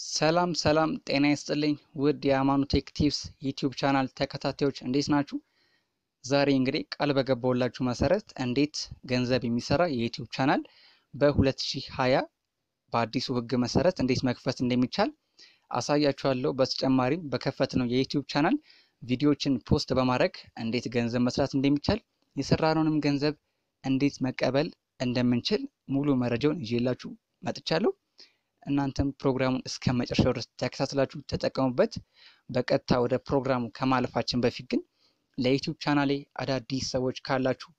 ሰላም ሰላም፣ ጤና ይስጥልኝ ውድ የሃይማኖት ቴክ ቲፕስ ዩቲዩብ ቻናል ተከታታዮች እንዴት ናችሁ? ዛሬ እንግዲህ ቃል በገባውላችሁ መሰረት እንዴት ገንዘብ የሚሰራ የዩቲዩብ ቻናል በ2020 በአዲሱ ህግ መሰረት እንዴት መክፈት እንደሚቻል አሳያችኋለሁ። በተጨማሪም በከፈት ነው የዩቲዩብ ቻናል ቪዲዮዎችን ፖስት በማድረግ እንዴት ገንዘብ መስራት እንደሚቻል የሰራነውንም ገንዘብ እንዴት መቀበል እንደምንችል ሙሉ መረጃውን ይዤላችሁ መጥቻለሁ። እናንተም ፕሮግራሙን እስከ መጨረሻው ድረስ ተከታትላችሁ ተጠቀሙበት። በቀጥታ ወደ ፕሮግራሙ ከማለፋችን በፊት ግን ለዩቲዩብ ቻናሌ አዳዲስ ሰዎች ካላችሁ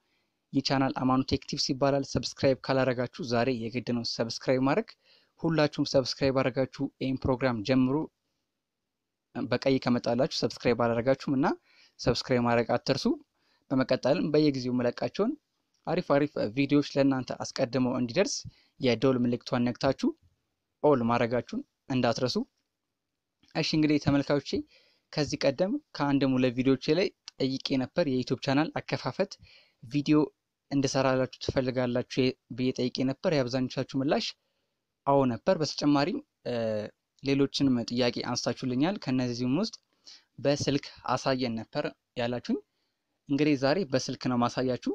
ይህ ቻናል አማኑ ቴክ ቲፕስ ይባላል። ሰብስክራይብ ካላረጋችሁ ዛሬ የግድ ነው ሰብስክራይብ ማድረግ። ሁላችሁም ሰብስክራይብ አረጋችሁ ይህም ፕሮግራም ጀምሩ። በቀይ ከመጣላችሁ ሰብስክራይብ አላረጋችሁም እና ሰብስክራይብ ማድረግ አትርሱ። በመቀጠልም በየጊዜው መለቃቸውን አሪፍ አሪፍ ቪዲዮዎች ለእናንተ አስቀድመው እንዲደርስ የደወል ምልክቷን ነግታችሁ ኦል ማድረጋችሁን እንዳትረሱ። እሺ እንግዲህ ተመልካቾቼ ከዚህ ቀደም ከአንድም ሁለት ቪዲዮቼ ላይ ጠይቄ ነበር የዩቱብ ቻናል አከፋፈት ቪዲዮ እንድሰራላችሁ ትፈልጋላችሁ ብዬ ጠይቄ ነበር። የአብዛኞቻችሁ ምላሽ አዎ ነበር። በተጨማሪም ሌሎችንም ጥያቄ አንስታችሁልኛል። ከእነዚህም ውስጥ በስልክ አሳየን ነበር ያላችሁኝ። እንግዲህ ዛሬ በስልክ ነው ማሳያችሁ።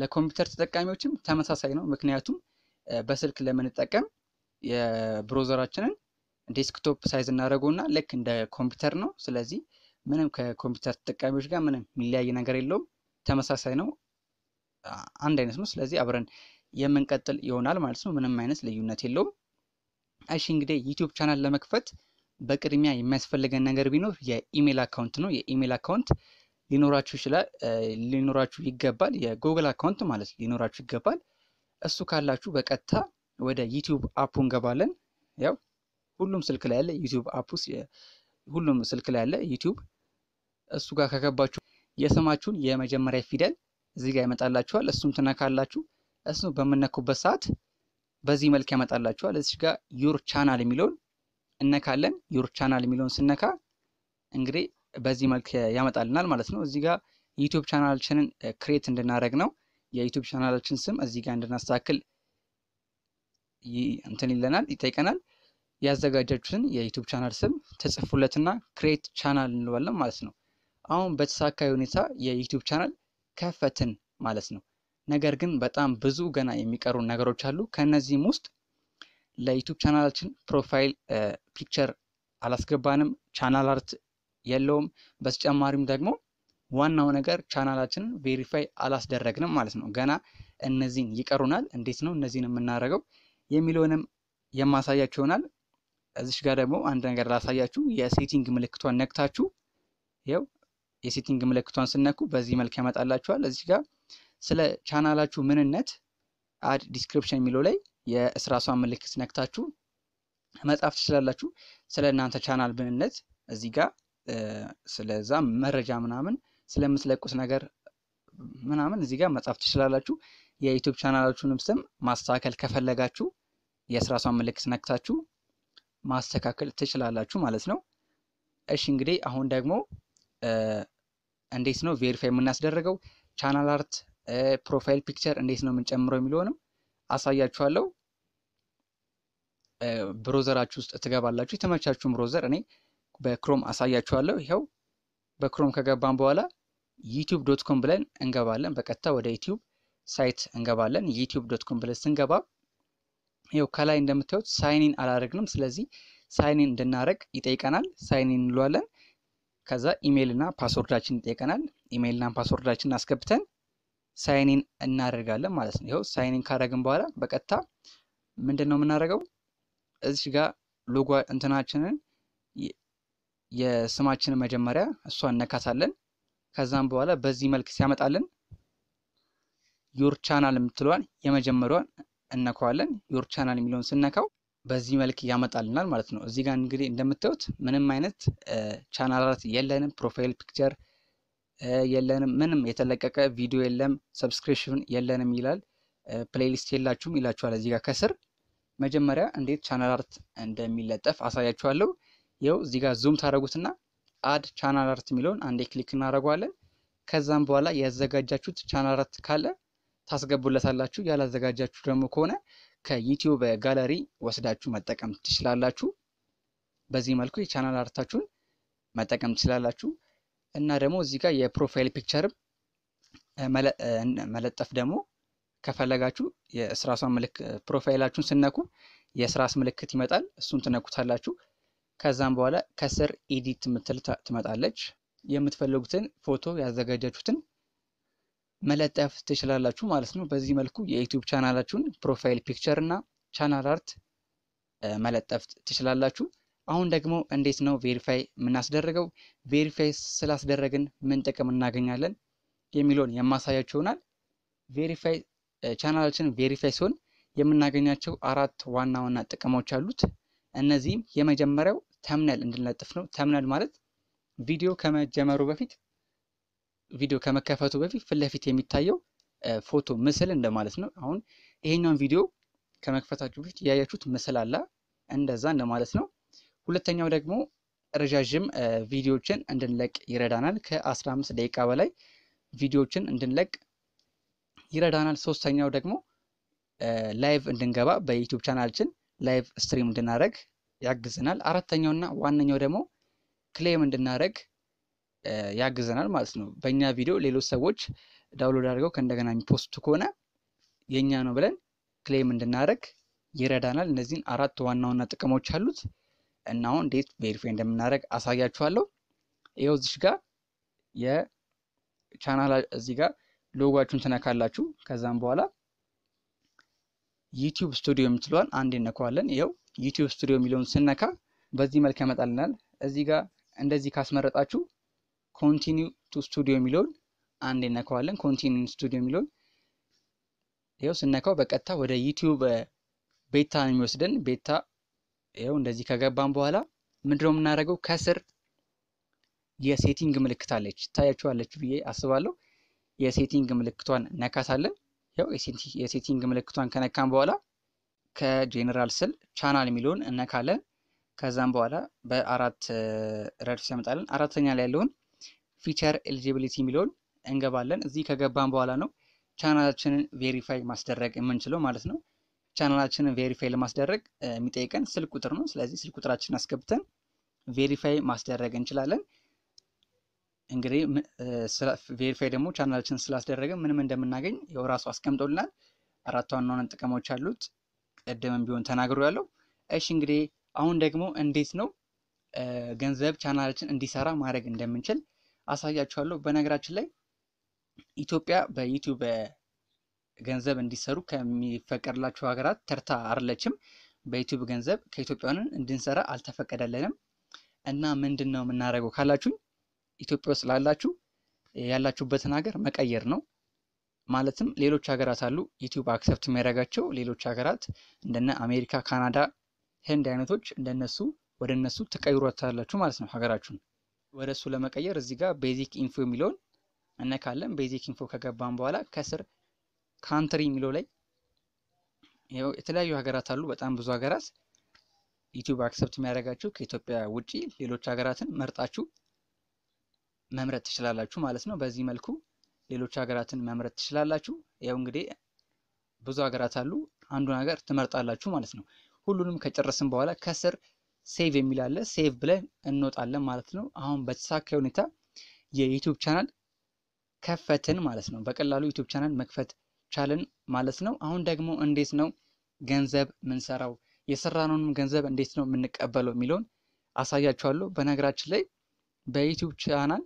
ለኮምፒውተር ተጠቃሚዎችም ተመሳሳይ ነው። ምክንያቱም በስልክ ለምንጠቀም የብሮዘራችንን ዴስክቶፕ ሳይዝ እና ልክ እንደ ኮምፒውተር ነው። ስለዚህ ምንም ከኮምፒውተር ተጠቃሚዎች ጋር ምንም የሚለያይ ነገር የለውም። ተመሳሳይ ነው፣ አንድ አይነት ነው። ስለዚህ አብረን የምንቀጥል ይሆናል ማለት ነው። ምንም አይነት ልዩነት የለውም። እሺ እንግዲህ ዩቲዩብ ቻናል ለመክፈት በቅድሚያ የሚያስፈልገን ነገር ቢኖር የኢሜል አካውንት ነው። የኢሜል አካውንት ሊኖራችሁ ይችላል፣ ሊኖራችሁ ይገባል። የጉግል አካውንት ማለት ሊኖራችሁ ይገባል። እሱ ካላችሁ በቀጥታ ወደ ዩቲዩብ አፑ እንገባለን። ያው ሁሉም ስልክ ላይ ያለ ዩቲዩብ አፕ ውስጥ ሁሉም ስልክ ላይ ያለ ዩቲዩብ እሱ ጋር ከገባችሁ የስማችሁን የመጀመሪያ ፊደል እዚህ ጋር ያመጣላችኋል። እሱም ትነካላችሁ። እሱ በምነኩበት ሰዓት በዚህ መልክ ያመጣላችኋል። እዚህ ጋር ዩር ቻናል የሚለውን እነካለን። ዩር ቻናል የሚለውን ስነካ እንግዲህ በዚህ መልክ ያመጣልናል ማለት ነው። እዚህ ጋር ዩቲዩብ ቻናላችንን ክሬት እንድናደርግ ነው። የዩቲዩብ ቻናላችን ስም እዚህ ጋር እንድናስተካክል እንትን ይለናል ይጠይቀናል። ያዘጋጃችሁትን የዩቱብ ቻናል ስም ተጽፉለትና ክሬት ቻናል እንለዋለን ማለት ነው። አሁን በተሳካ ሁኔታ የዩቱብ ቻናል ከፈትን ማለት ነው። ነገር ግን በጣም ብዙ ገና የሚቀሩ ነገሮች አሉ። ከእነዚህም ውስጥ ለዩቱብ ቻናላችን ፕሮፋይል ፒክቸር አላስገባንም፣ ቻናል አርት የለውም። በተጨማሪም ደግሞ ዋናው ነገር ቻናላችንን ቬሪፋይ አላስደረግንም ማለት ነው። ገና እነዚህን ይቀሩናል። እንዴት ነው እነዚህን የምናደርገው? የሚለውንም የማሳያችሁ ይሆናል። እዚሽ ጋር ደግሞ አንድ ነገር ላሳያችሁ። የሴቲንግ ምልክቷን ነክታችሁ ይኸው የሴቲንግ ምልክቷን ስነኩ በዚህ መልክ ያመጣላችኋል። እዚች ጋር ስለ ቻናላችሁ ምንነት አድ ዲስክሪፕሽን የሚለው ላይ የእስራሷን ምልክት ነክታችሁ መጻፍ ትችላላችሁ። ስለ እናንተ ቻናል ምንነት እዚህ ጋር ስለዛ መረጃ ምናምን ስለምትለቁት ነገር ምናምን እዚህ ጋር መጻፍ ትችላላችሁ። የዩቲዩብ ቻናላችሁንም ስም ማስተካከል ከፈለጋችሁ የስራሷን ምልክት ነክታችሁ ማስተካከል ትችላላችሁ ማለት ነው። እሺ እንግዲህ አሁን ደግሞ እንዴት ነው ቬሪፋይ የምናስደረገው ቻናል አርት ፕሮፋይል ፒክቸር እንዴት ነው የምንጨምረው የሚለውንም አሳያችኋለሁ። ብሮዘራችሁ ውስጥ ትገባላችሁ። የተመቻችሁን ብሮዘር እኔ በክሮም አሳያችኋለሁ። ይኸው በክሮም ከገባን በኋላ ዩቲዩብ ዶት ኮም ብለን እንገባለን። በቀጥታ ወደ ዩቲዩብ ሳይት እንገባለን። ዩቲዩብ ዶት ኮም ብለን ስንገባ ይኸው ከላይ እንደምታዩት ሳይኒን አላደረግንም። ስለዚህ ሳይኒን እንድናደረግ ይጠይቀናል። ሳይኒን እንለዋለን። ከዛ ኢሜይልና ፓስወርዳችን ይጠይቀናል። ኢሜይልና ፓስወርዳችን አስገብተን ሳይኒን እናደርጋለን ማለት ነው። ይኸው ሳይኒን ካደረግን በኋላ በቀጥታ ምንድን ነው የምናደርገው እዚህ ጋር ሎጎ እንትናችንን የስማችንን መጀመሪያ እሷ እነካታለን። ከዛም በኋላ በዚህ መልክ ሲያመጣልን ዩር ቻናል የምትለዋን የመጀመሪያዋን እነካዋለን። ዮር ቻናል የሚለውን ስነካው በዚህ መልክ ያመጣልናል ማለት ነው። እዚህ ጋር እንግዲህ እንደምታዩት ምንም አይነት ቻናላት የለንም፣ ፕሮፋይል ፒክቸር የለንም፣ ምንም የተለቀቀ ቪዲዮ የለም፣ ሰብስክሪፕሽን የለንም ይላል። ፕሌሊስት የላችሁም ይላችኋል እዚህ ጋር ከስር መጀመሪያ እንዴት ቻናል አርት እንደሚለጠፍ አሳያችኋለሁ። ይኸው እዚህ ጋር ዙም ታደረጉትና አድ ቻናል አርት የሚለውን አንዴ ክሊክ እናደረጓለን። ከዛም በኋላ ያዘጋጃችሁት ቻናል አርት ካለ ታስገቡለታላችሁ። ያላዘጋጃችሁ ደግሞ ከሆነ ከዩቲዩብ ጋለሪ ወስዳችሁ መጠቀም ትችላላችሁ። በዚህ መልኩ የቻናል አርታችሁን መጠቀም ትችላላችሁ እና ደግሞ እዚህ ጋር የፕሮፋይል ፒክቸር መለጠፍ ደግሞ ከፈለጋችሁ የስራሷን ምልክት ፕሮፋይላችሁን ስነኩ የስራስ ምልክት ይመጣል። እሱን ትነኩታላችሁ። ከዛም በኋላ ከስር ኤዲት ትመጣለች። የምትፈልጉትን ፎቶ ያዘጋጃችሁትን መለጠፍ ትችላላችሁ ማለት ነው። በዚህ መልኩ የዩቲዩብ ቻናላችሁን ፕሮፋይል ፒክቸር እና ቻናል አርት መለጠፍ ትችላላችሁ። አሁን ደግሞ እንዴት ነው ቬሪፋይ የምናስደርገው? ቬሪፋይ ስላስደረግን ምን ጥቅም እናገኛለን የሚለውን የማሳያችሁ ይሆናል። ቬሪፋይ ቻናላችን ቬሪፋይ ሲሆን የምናገኛቸው አራት ዋና ዋና ጥቅሞች አሉት። እነዚህም የመጀመሪያው ተምነል እንድንለጥፍ ነው። ተምነል ማለት ቪዲዮ ከመጀመሩ በፊት ቪዲዮ ከመከፈቱ በፊት ፊት ለፊት የሚታየው ፎቶ ምስል እንደማለት ነው። አሁን ይሄኛውን ቪዲዮ ከመክፈታችሁ በፊት ያያችሁት ምስል አለ፣ እንደዛ እንደማለት ነው። ሁለተኛው ደግሞ ረዣዥም ቪዲዮችን እንድንለቅ ይረዳናል። ከ15 ደቂቃ በላይ ቪዲዮችን እንድንለቅ ይረዳናል። ሶስተኛው ደግሞ ላይቭ እንድንገባ በዩቲዩብ ቻናልችን ላይቭ ስትሪም እንድናደረግ ያግዝናል። አራተኛውና ዋነኛው ደግሞ ክሌም እንድናደረግ ያግዘናል ማለት ነው። በእኛ ቪዲዮ ሌሎች ሰዎች ዳውንሎድ አድርገው ከእንደገና የሚፖስቱ ከሆነ የእኛ ነው ብለን ክሌም እንድናደርግ ይረዳናል። እነዚህን አራት ዋና ዋና ጥቅሞች አሉት እና አሁን እንዴት ቬሪፋይ እንደምናደርግ አሳያችኋለሁ። ይኸው እዚሽ ጋር የቻናል እዚህ ጋር ሎጓችሁን ትነካላችሁ። ከዛም በኋላ ዩቲዩብ ስቱዲዮ የምትለዋን አንድ እነካዋለን። ይኸው ዩቲዩብ ስቱዲዮ የሚለውን ስነካ በዚህ መልክ ያመጣልናል። እዚህ ጋር እንደዚህ ካስመረጣችሁ ኮንቲኒው ቱ ስቱዲዮ የሚለውን አንድ እነካዋለን። ኮንቲኒው ስቱዲዮ የሚለውን ይኸው ስነካው በቀጥታ ወደ ዩቲዩብ ቤታ ነው የሚወስደን። ቤታ ይኸው እንደዚህ ከገባን በኋላ ምንድነው የምናደርገው? ከስር የሴቲንግ ምልክት አለች ታያችኋለች ብዬ አስባለሁ። የሴቲንግ ምልክቷን ነካታለን። ያው የሴቲንግ ምልክቷን ከነካን በኋላ ከጄኔራል ስል ቻናል የሚለውን እነካለን። ከዛም በኋላ በአራት ረድፍ ሲያመጣለን አራተኛ ላይ ያለውን ፊቸር ኤሊጂቢሊቲ የሚለውን እንገባለን። እዚህ ከገባን በኋላ ነው ቻናላችንን ቬሪፋይ ማስደረግ የምንችለው ማለት ነው። ቻናላችንን ቬሪፋይ ለማስደረግ የሚጠይቀን ስልክ ቁጥር ነው። ስለዚህ ስልክ ቁጥራችንን አስገብተን ቬሪፋይ ማስደረግ እንችላለን። እንግዲህ ቬሪፋይ ደግሞ ቻናላችንን ስላስደረገ ምንም እንደምናገኝ የው ራሱ አስቀምጦልናል። አራት ዋና ዋና ጥቅሞች አሉት። ቀደምም ቢሆን ተናግሮ ያለው እሺ። እንግዲህ አሁን ደግሞ እንዴት ነው ገንዘብ ቻናላችን እንዲሰራ ማድረግ እንደምንችል አሳያችኋለሁ። በነገራችን ላይ ኢትዮጵያ በዩቲዩብ ገንዘብ እንዲሰሩ ከሚፈቀድላቸው ሀገራት ተርታ አርለችም በዩቲዩብ ገንዘብ ከኢትዮጵያውያን እንድንሰራ አልተፈቀደልንም። እና ምንድን ነው የምናደርገው ካላችሁኝ ኢትዮጵያ ውስጥ ላላችሁ ያላችሁበትን ሀገር መቀየር ነው። ማለትም ሌሎች ሀገራት አሉ ዩቲዩብ አክሰፕት የሚያደርጋቸው ሌሎች ሀገራት እንደነ አሜሪካ፣ ካናዳ፣ ህንድ አይነቶች እንደነሱ ወደ እነሱ ትቀይሯታላችሁ ማለት ነው ሀገራችሁን። ወደ እሱ ለመቀየር እዚህ ጋር ቤዚክ ኢንፎ የሚለውን እነካለን። ቤዚክ ኢንፎ ከገባን በኋላ ከስር ካንትሪ የሚለው ላይ የተለያዩ ሀገራት አሉ። በጣም ብዙ ሀገራት ዩቲዩብ አክሰፕት የሚያደርጋችሁ ከኢትዮጵያ ውጪ ሌሎች ሀገራትን መርጣችሁ መምረጥ ትችላላችሁ ማለት ነው። በዚህ መልኩ ሌሎች ሀገራትን መምረጥ ትችላላችሁ። ያው እንግዲህ ብዙ ሀገራት አሉ። አንዱን ሀገር ትመርጣላችሁ ማለት ነው። ሁሉንም ከጨረስን በኋላ ከስር ሴቭ የሚል አለ። ሴቭ ብለን እንወጣለን ማለት ነው። አሁን በተሳካይ ሁኔታ የዩቲዩብ ቻናል ከፈትን ማለት ነው። በቀላሉ ዩቲዩብ ቻናል መክፈት ቻልን ማለት ነው። አሁን ደግሞ እንዴት ነው ገንዘብ ምንሰራው፣ የሰራነውንም ገንዘብ እንዴት ነው የምንቀበለው የሚለውን አሳያችኋለሁ። በነገራችን ላይ በዩቲዩብ ቻናል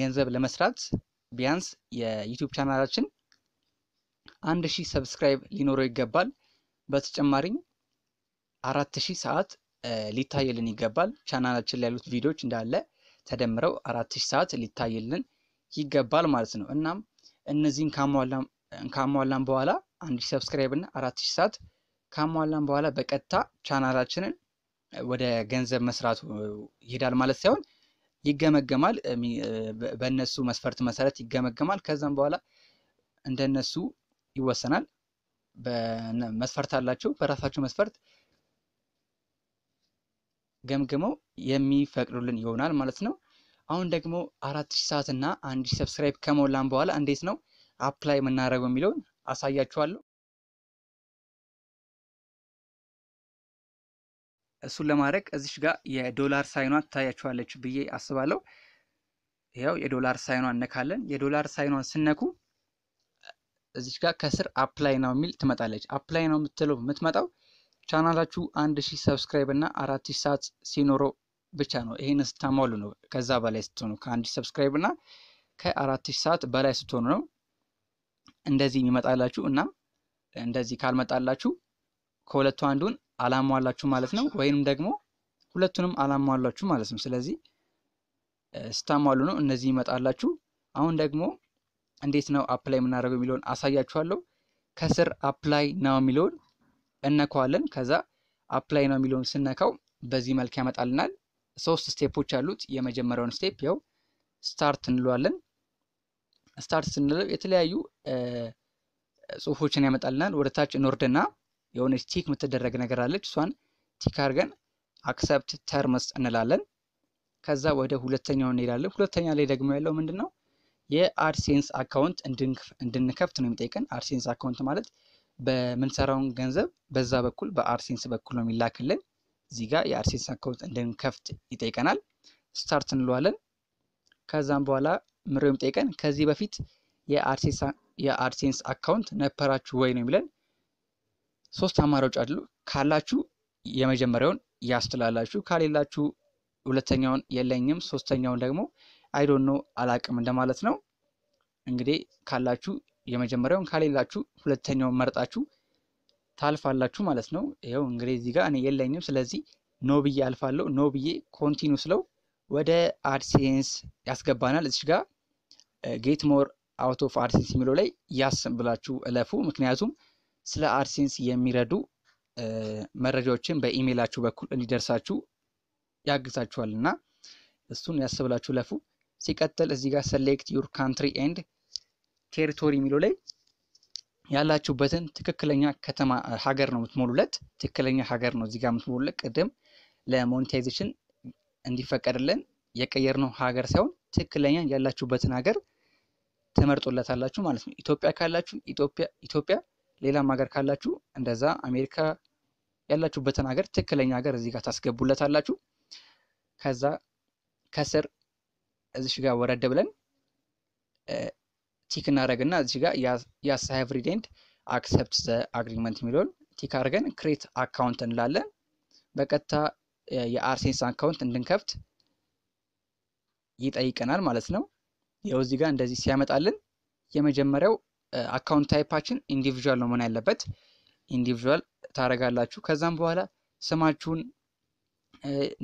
ገንዘብ ለመስራት ቢያንስ የዩቲዩብ ቻናላችን አንድ ሺህ ሰብስክራይብ ሊኖረው ይገባል። በተጨማሪም አራት ሺህ ሰዓት ሊታይልን ይገባል። ቻናላችን ላይ ያሉት ቪዲዮዎች እንዳለ ተደምረው አራት ሺህ ሰዓት ሊታይልን ይገባል ማለት ነው። እናም እነዚህን ካሟላን በኋላ አንድ ሺህ ሰብስክራይብ እና አራት ሺህ ሰዓት ካሟላን በኋላ በቀጥታ ቻናላችንን ወደ ገንዘብ መስራቱ ይሄዳል ማለት ሳይሆን ይገመገማል። በእነሱ መስፈርት መሰረት ይገመገማል። ከዛም በኋላ እንደነሱ ይወሰናል። መስፈርት አላቸው። በራሳቸው መስፈርት ገምግመው የሚፈቅዱልን ይሆናል ማለት ነው። አሁን ደግሞ አራት ሺ ሰዓት እና አንድ ሺ ሰብስክራይብ ከሞላን በኋላ እንዴት ነው አፕላይ የምናደርገው የሚለውን አሳያችኋለሁ። እሱን ለማድረግ እዚሽ ጋር የዶላር ሳይኗ ትታያችኋለች ብዬ አስባለሁ። ያው የዶላር ሳይኗ እነካለን። የዶላር ሳይኗን ስነኩ እዚሽ ጋር ከስር አፕላይ ነው የሚል ትመጣለች። አፕላይ ነው የምትለው የምትመጣው ቻናላችሁ አንድ ሺህ ሰብስክራይብ እና አራት ሺህ ሰዓት ሲኖረው ብቻ ነው ይህን ስታሟሉ ነው። ከዛ በላይ ስትሆኑ ከአንድ ሺህ ሰብስክራይብ እና ከአራት ሺህ ሰዓት በላይ ስትሆኑ ነው እንደዚህ የሚመጣላችሁ። እናም እንደዚህ ካልመጣላችሁ ከሁለቱ አንዱን አላሟላችሁ ማለት ነው፣ ወይንም ደግሞ ሁለቱንም አላሟላችሁ ማለት ነው። ስለዚህ ስታሟሉ ነው እነዚህ ይመጣላችሁ። አሁን ደግሞ እንዴት ነው አፕላይ የምናደርገው የሚለውን አሳያችኋለሁ። ከስር አፕላይ ነው የሚለውን እነከዋለን ከዛ አፕላይ ነው የሚለውን ስነካው በዚህ መልክ ያመጣልናል። ሶስት ስቴፖች አሉት። የመጀመሪያውን ስቴፕ ያው ስታርት እንለዋለን። ስታርት ስንለው የተለያዩ ጽሁፎችን ያመጣልናል። ወደ ታች እንወርድና የሆነች ቲክ የምትደረግ ነገር አለች። እሷን ቲክ አድርገን አክሰፕት ተርምስ እንላለን። ከዛ ወደ ሁለተኛው እንሄዳለን። ሁለተኛ ላይ ደግሞ ያለው ምንድን ነው? የአድሴንስ አካውንት እንድንከፍት ነው የሚጠይቀን። አድሴንስ አካውንት ማለት በምንሰራውን ገንዘብ በዛ በኩል በአርሴንስ በኩል ነው የሚላክልን። እዚህ ጋር የአርሴንስ አካውንት እንድንከፍት ይጠይቀናል። ስታርት እንለዋለን። ከዛም በኋላ ምሬው የሚጠይቀን ከዚህ በፊት የአርሴንስ አካውንት ነበራችሁ ወይ ነው የሚለን። ሶስት አማራጭ አሉ። ካላችሁ የመጀመሪያውን ያስትላላችሁ፣ ካሌላችሁ ሁለተኛውን የለኝም፣ ሶስተኛውን ደግሞ አይዶኖ አላቅም እንደማለት ነው። እንግዲህ ካላችሁ የመጀመሪያውን ካሌላችሁ ሁለተኛውን መርጣችሁ ታልፋላችሁ ማለት ነው። ይኸው እንግዲህ እዚህ ጋር እኔ የለኝም፣ ስለዚህ ኖ ብዬ አልፋለሁ። ኖ ብዬ ኮንቲኒ ስለው ወደ አድሴንስ ያስገባናል። እዚህ ጋር ጌት ሞር አውት ኦፍ አድሴንስ የሚለው ላይ ያስ ብላችሁ እለፉ። ምክንያቱም ስለ አድሴንስ የሚረዱ መረጃዎችን በኢሜይላችሁ በኩል እንዲደርሳችሁ ያግዛችኋል እና እሱን ያስብላችሁ እለፉ። ሲቀጥል እዚህ ጋር ሴሌክት ዩር ካንትሪ ኤንድ ቴሪቶሪ የሚለው ላይ ያላችሁበትን ትክክለኛ ከተማ ሀገር ነው የምትሞሉለት። ትክክለኛ ሀገር ነው እዚጋ የምትሞሉለት። ቅድም ለሞኔታይዜሽን እንዲፈቀድልን የቀየርነው ሀገር ሳይሆን ትክክለኛ ያላችሁበትን ሀገር ትመርጡለታላችሁ ማለት ነው። ኢትዮጵያ ካላችሁ ኢትዮጵያ፣ ሌላም ሀገር ካላችሁ እንደዛ፣ አሜሪካ ያላችሁበትን ሀገር ትክክለኛ ሀገር እዚህ ጋር ታስገቡለታላችሁ። ከዛ ከስር እዚሽ ጋር ወረድ ብለን ቲክ እናደረግና እዚህ ጋር ያስ ሃቭ ሪድ አክሰፕት ዘ አግሪመንት የሚለውን ቲክ አድርገን ክሬት አካውንት እንላለን። በቀጥታ የአርሴንስ አካውንት እንድንከፍት ይጠይቀናል ማለት ነው። ያው እዚህ ጋር እንደዚህ ሲያመጣልን የመጀመሪያው አካውንት ታይፓችን ኢንዲቪዥዋል ነው መሆን ያለበት። ኢንዲቪዥዋል ታደርጋላችሁ። ከዛም በኋላ ስማችሁን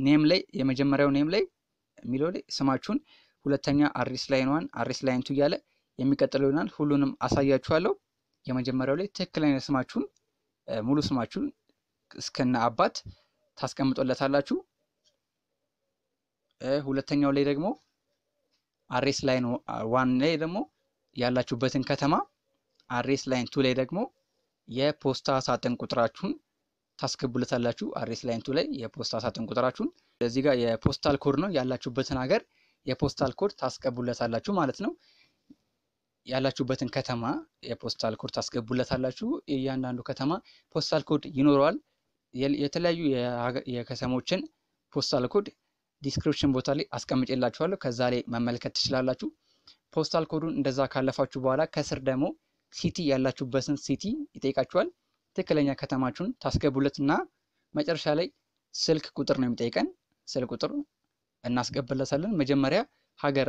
ኔም ላይ የመጀመሪያው ኔም ላይ የሚለው ላይ ስማችሁን፣ ሁለተኛ አድሬስ ላይን ዋን አድሬስ ላይን ቱ እያለ የሚቀጥለው ይሆናል። ሁሉንም አሳያችኋለሁ። የመጀመሪያው ላይ ትክክለኛ ስማችሁን ሙሉ ስማችሁን እስከነ አባት ታስቀምጦለታላችሁ። ሁለተኛው ላይ ደግሞ አሬስ ላይን ዋን ላይ ደግሞ ያላችሁበትን ከተማ፣ አሬስ ላይን ቱ ላይ ደግሞ የፖስታ ሳጥን ቁጥራችሁን ታስገቡለታላችሁ። አሬስ ላይን ቱ ላይ የፖስታ ሳጥን ቁጥራችሁን እዚህ ጋር የፖስታል ኮድ ነው ያላችሁበትን ሀገር የፖስታል ኮድ ታስቀቡለታላችሁ ማለት ነው። ያላችሁበትን ከተማ የፖስታል ኮድ ታስገቡለታላችሁ። እያንዳንዱ ከተማ ፖስታል ኮድ ይኖረዋል። የተለያዩ የከተሞችን ፖስታል ኮድ ዲስክሪፕሽን ቦታ ላይ አስቀምጬላችኋለሁ። ከዛ ላይ መመልከት ትችላላችሁ። ፖስታል ኮዱን እንደዛ ካለፋችሁ በኋላ ከስር ደግሞ ሲቲ ያላችሁበትን ሲቲ ይጠይቃችኋል። ትክክለኛ ከተማችሁን ታስገቡለት እና መጨረሻ ላይ ስልክ ቁጥር ነው የሚጠይቀን። ስልክ ቁጥር እናስገበለታለን። መጀመሪያ ሀገር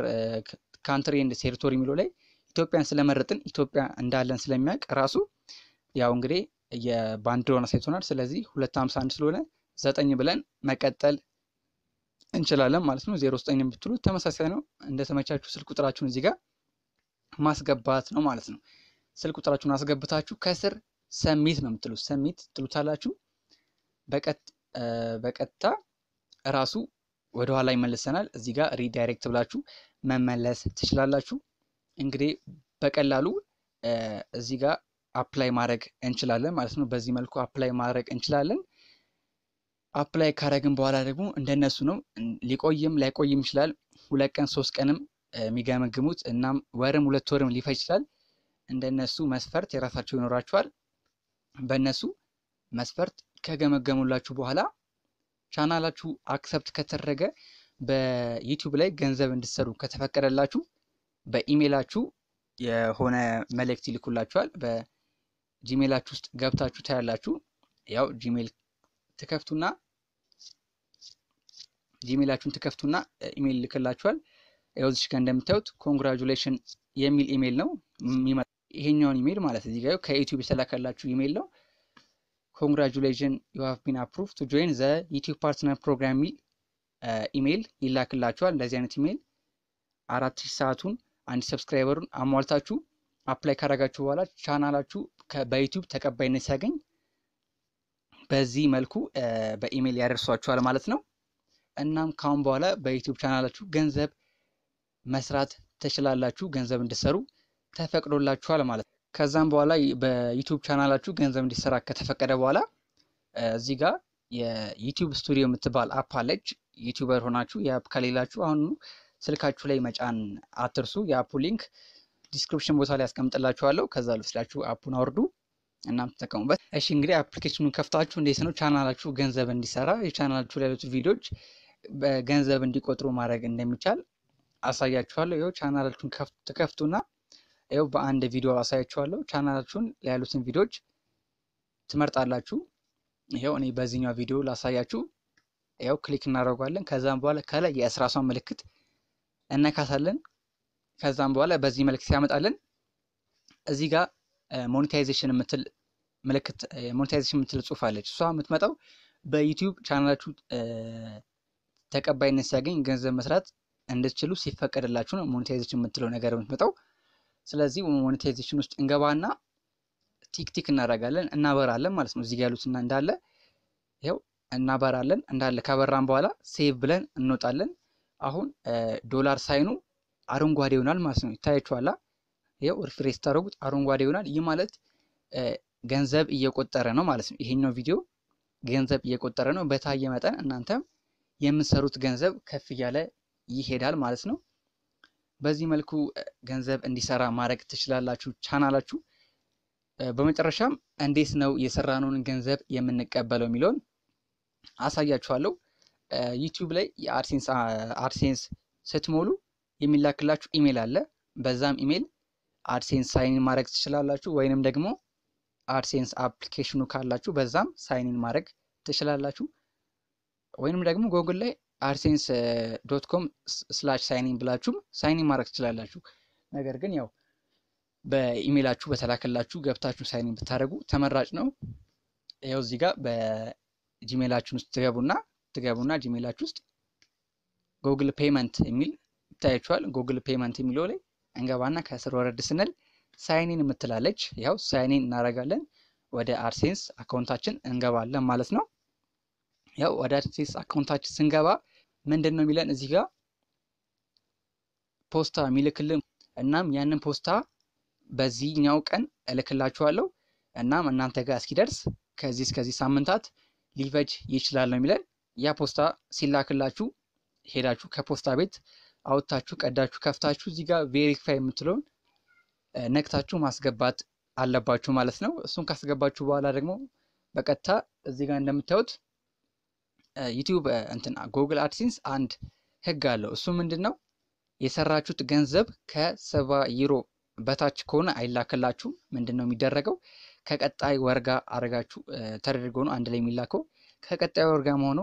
ካንትሪ ኤንድ ቴሪቶሪ የሚለው ላይ ኢትዮጵያን ስለመረጥን ኢትዮጵያ እንዳለን ስለሚያውቅ ራሱ ያው እንግዲህ የባንዲራውን ሴትሆናል ስለዚህ ሁለት ሀምሳ አንድ ስለሆነ ዘጠኝ ብለን መቀጠል እንችላለን ማለት ነው። ዜሮ ዘጠኝ የምትሉት ተመሳሳይ ነው። እንደተመቻችሁ ስልክ ቁጥራችሁን እዚህ ጋር ማስገባት ነው ማለት ነው። ስልክ ቁጥራችሁን አስገብታችሁ ከስር ሰሚት ነው የምትሉት ሰሚት ትሉታላችሁ። በቀጥታ እራሱ ወደኋላ ይመልሰናል። እዚህ ጋር ሪዳይሬክት ብላችሁ መመለስ ትችላላችሁ። እንግዲህ በቀላሉ እዚህ ጋር አፕላይ ማድረግ እንችላለን ማለት ነው። በዚህ መልኩ አፕላይ ማድረግ እንችላለን። አፕላይ ካረግን በኋላ ደግሞ እንደነሱ ነው። ሊቆይም ላይቆይም ይችላል። ሁለት ቀን ሶስት ቀንም የሚገመግሙት እናም ወርም ሁለት ወርም ሊፈጅ ይችላል። እንደነሱ መስፈርት የራሳቸው ይኖራቸዋል። በእነሱ መስፈርት ከገመገሙላችሁ በኋላ ቻናላችሁ አክሰፕት ከተደረገ በዩቲዩብ ላይ ገንዘብ እንድትሰሩ ከተፈቀደላችሁ በኢሜይላችሁ የሆነ መልእክት ይልኩላችኋል። በጂሜይላችሁ ውስጥ ገብታችሁ ታያላችሁ። ያው ጂሜይል ትከፍቱና ጂሜይላችሁን ትከፍቱና ኢሜይል ይልክላችኋል። ያው እዚህ ጋር እንደምታዩት ኮንግራጁሌሽን የሚል ኢሜይል ነው። ይሄኛውን ኢሜይል ማለት እዚህ ጋር ከዩቲዩብ የተላከላችሁ ኢሜይል ነው። ኮንግራጁሌሽን ዩ ሃቭ ቢን አፕሩቭ ቱ ጆይን ዘ ዩቲዩብ ፓርትነር ፕሮግራም የሚል ኢሜይል ይላክላችኋል። እንደዚህ አይነት ኢሜይል አራት ሺህ ሰዓቱን አንድ ሰብስክራይበሩን አሟልታችሁ አፕላይ ካረጋችሁ በኋላ ቻናላችሁ በዩቲዩብ ተቀባይነት ሲያገኝ በዚህ መልኩ በኢሜይል ያደርሷችኋል ማለት ነው። እናም ካሁን በኋላ በዩቲዩብ ቻናላችሁ ገንዘብ መስራት ትችላላችሁ። ገንዘብ እንድሰሩ ተፈቅዶላችኋል ማለት ነው። ከዛም በኋላ በዩቲዩብ ቻናላችሁ ገንዘብ እንዲሰራ ከተፈቀደ በኋላ እዚህ ጋር የዩቲዩብ ስቱዲዮ የምትባል አፕ አለች። ዩቲዩበር ሆናችሁ የአፕ ከሌላችሁ አሁን ስልካችሁ ላይ መጫን አትርሱ። የአፑ ሊንክ ዲስክሪፕሽን ቦታ ላይ ያስቀምጥላችኋለሁ። ከዛ ልብስላችሁ አፑን አውርዱ እናም ተጠቀሙበት። እሺ እንግዲህ አፕሊኬሽኑን ከፍታችሁ እንዴት ነው ቻናላችሁ ገንዘብ እንዲሰራ የቻናላችሁ ሌሎች ቪዲዮዎች በገንዘብ እንዲቆጥሩ ማድረግ እንደሚቻል አሳያችኋለሁ። ይኸው ቻናላችሁን ትከፍቱና ይኸው በአንድ ቪዲዮ አሳያችኋለሁ። ቻናላችሁን ያሉትን ቪዲዮዎች ትመርጣላችሁ። ይኸው እኔ በዚህኛው ቪዲዮ ላሳያችሁ። ይኸው ክሊክ እናደርጓለን። ከዛም በኋላ ከላይ የአስራ ምልክት እነካሳለን። ከዛም በኋላ በዚህ መልክ ሲያመጣልን እዚህ ጋር ሞኔታይዜሽን የምትል ምልክት ሞኔታይዜሽን የምትል ጽሁፍ አለች። እሷ የምትመጣው በዩቲዩብ ቻናላችሁ ተቀባይነት ሲያገኝ ገንዘብ መስራት እንድትችሉ ሲፈቀድላችሁ ነው ሞኔታይዜሽን የምትለው ነገር የምትመጣው። ስለዚህ ሞኔታይዜሽን ውስጥ እንገባና ቲክቲክ እናደርጋለን እናበራለን ማለት ነው። እዚህ ጋ ያሉትና እንዳለ ይኸው እናበራለን። እንዳለ ከበራን በኋላ ሴቭ ብለን እንወጣለን። አሁን ዶላር ሳይኑ አረንጓዴ ይሆናል ማለት ነው። ይታያችኋላ። ይኸው ሪፍሬስ ታደረጉት አረንጓዴ ይሆናል። ይህ ማለት ገንዘብ እየቆጠረ ነው ማለት ነው። ይሄኛው ቪዲዮ ገንዘብ እየቆጠረ ነው። በታየ መጠን እናንተም የምትሰሩት ገንዘብ ከፍ እያለ ይሄዳል ማለት ነው። በዚህ መልኩ ገንዘብ እንዲሰራ ማድረግ ትችላላችሁ ቻናላችሁ። በመጨረሻም እንዴት ነው የሰራነውን ገንዘብ የምንቀበለው የሚለውን አሳያችኋለሁ። ዩቲዩብ ላይ የአድሴንስ አድሴንስ ስትሞሉ የሚላክላችሁ ኢሜል አለ። በዛም ኢሜል አድሴንስ ሳይንን ማድረግ ትችላላችሁ። ወይንም ደግሞ አድሴንስ አፕሊኬሽኑ ካላችሁ በዛም ሳይንን ማድረግ ትችላላችሁ። ወይንም ደግሞ ጎግል ላይ አድሴንስ ዶት ኮም ስላሽ ሳይኒን ብላችሁም ሳይኒን ማድረግ ትችላላችሁ። ነገር ግን ያው በኢሜይላችሁ በተላከላችሁ ገብታችሁ ሳይኒን ብታደርጉ ተመራጭ ነው። ያው እዚህ ጋር በጂሜላችሁን ውስጥ ትገቡና ትገቡና ጂሜላችሁ ውስጥ ጉግል ፔመንት የሚል ይታያችኋል። ጉግል ፔመንት የሚለው ላይ እንገባና ከስር ወረድ ስንል ሳይኒን የምትላለች ያው ሳይኒን እናደርጋለን። ወደ አድሴንስ አካውንታችን እንገባለን ማለት ነው። ያው ወደ አድሴንስ አካውንታችን ስንገባ ምንድን ነው የሚለን እዚህ ጋር ፖስታ የሚልክልን እናም ያንን ፖስታ በዚህኛው ቀን እልክላችኋለሁ እናም እናንተ ጋር እስኪደርስ ከዚህ እስከዚህ ሳምንታት ሊፈጅ ይችላል ነው የሚለን። ያ ፖስታ ሲላክላችሁ ሄዳችሁ ከፖስታ ቤት አውጥታችሁ ቀዳችሁ ከፍታችሁ እዚህ ጋር ቬሪፋይ የምትለውን ነክታችሁ ማስገባት አለባችሁ ማለት ነው። እሱን ካስገባችሁ በኋላ ደግሞ በቀጥታ እዚህ ጋር እንደምታዩት ዩቲዩብ እንትን ጉግል አድሲንስ አንድ ህግ አለው። እሱ ምንድን ነው? የሰራችሁት ገንዘብ ከሰባ ዩሮ በታች ከሆነ አይላክላችሁ። ምንድን ነው የሚደረገው? ከቀጣይ ወርጋ አድርጋችሁ ተደርጎ ነው አንድ ላይ የሚላከው። ከቀጣይ ወር ጋር ሆኖ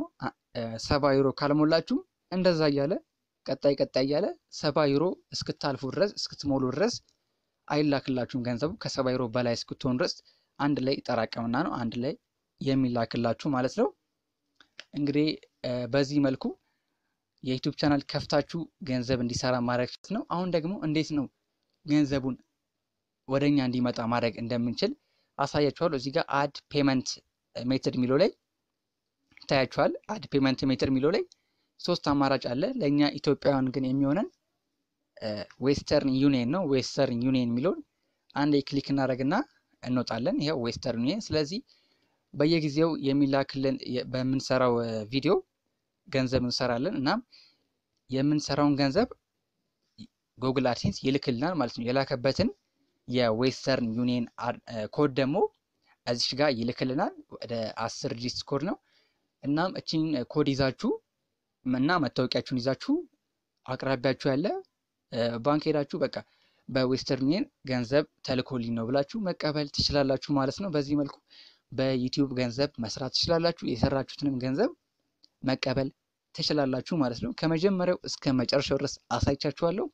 ሰባ ዩሮ ካልሞላችሁ እንደዛ እያለ ቀጣይ ቀጣይ እያለ ሰባ ዩሮ እስክታልፉ ድረስ እስክትሞሉ ድረስ አይላክላችሁም። ገንዘቡ ከሰባ ዩሮ በላይ እስክትሆኑ ድረስ አንድ ላይ ይጠራቀምና ነው አንድ ላይ የሚላክላችሁ ማለት ነው። እንግዲህ በዚህ መልኩ የዩቱብ ቻናል ከፍታችሁ ገንዘብ እንዲሰራ ማድረግ ነው። አሁን ደግሞ እንዴት ነው ገንዘቡን ወደኛ እንዲመጣ ማድረግ እንደምንችል አሳያችኋለሁ። እዚህ ጋር አድ ፔመንት ሜተድ የሚለው ላይ ታያቸዋል። አድ ፔመንት ሜትር የሚለው ላይ ሶስት አማራጭ አለ። ለእኛ ኢትዮጵያውያን ግን የሚሆነን ዌስተርን ዩኒየን ነው። ዌስተርን ዩኒየን የሚለውን አንድ ክሊክ እናደረግና እንወጣለን። ይኸው ዌስተርን ዩኒየን። ስለዚህ በየጊዜው የሚላክልን በምንሰራው ቪዲዮ ገንዘብ እንሰራለን እና የምንሰራውን ገንዘብ ጉግል አድሴንስ ይልክልናል ማለት ነው። የላከበትን የዌስተርን ዩኒየን ኮድ ደግሞ እዚሽ ጋር ይልክልናል። ወደ አስር ዲጂት ኮድ ነው። እናም እችን ኮድ ይዛችሁ እና መታወቂያችሁን ይዛችሁ አቅራቢያችሁ ያለ ባንክ ሄዳችሁ በቃ በዌስተርን ዩኒየን ገንዘብ ተልኮልኝ ነው ብላችሁ መቀበል ትችላላችሁ ማለት ነው። በዚህ መልኩ በዩቲዩብ ገንዘብ መስራት ትችላላችሁ። የሰራችሁትንም ገንዘብ መቀበል ትችላላችሁ ማለት ነው። ከመጀመሪያው እስከ መጨረሻው ድረስ አሳይቻችኋለሁ።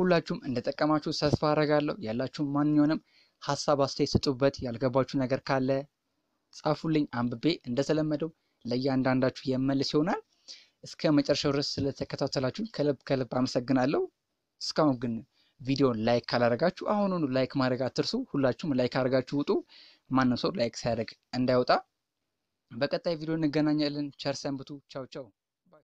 ሁላችሁም እንደጠቀማችሁ ተስፋ አረጋለሁ። ያላችሁ ማንኛውንም ሀሳብ አስተያየት ስጡበት። ያልገባችሁ ነገር ካለ ጻፉልኝ፣ አንብቤ እንደተለመደው ለእያንዳንዳችሁ የመልስ ይሆናል። እስከ መጨረሻው ድረስ ስለተከታተላችሁ ከልብ ከልብ አመሰግናለሁ። እስካሁን ግን ቪዲዮን ላይክ ካላደረጋችሁ አሁኑኑ ላይክ ማድረግ አትርሱ። ሁላችሁም ላይክ አድርጋችሁ ውጡ። ማንም ሰው ላይክ ሳያደርግ እንዳይወጣ። በቀጣይ ቪዲዮ እንገናኛለን። ቸር ሰንብቱ። ቻው ቻው።